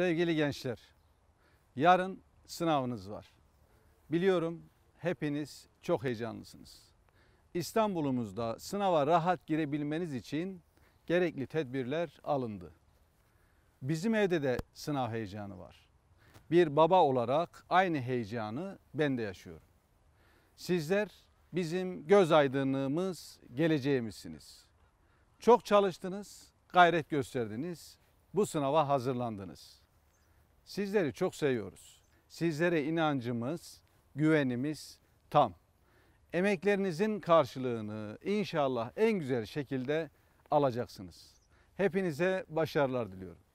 Sevgili gençler, yarın sınavınız var. Biliyorum hepiniz çok heyecanlısınız. İstanbul'umuzda sınava rahat girebilmeniz için gerekli tedbirler alındı. Bizim evde de sınav heyecanı var. Bir baba olarak aynı heyecanı ben de yaşıyorum. Sizler bizim göz aydınlığımız, geleceğimizsiniz. Çok çalıştınız, gayret gösterdiniz, bu sınava hazırlandınız. Sizleri çok seviyoruz. Sizlere inancımız, güvenimiz tam. Emeklerinizin karşılığını inşallah en güzel şekilde alacaksınız. Hepinize başarılar diliyorum.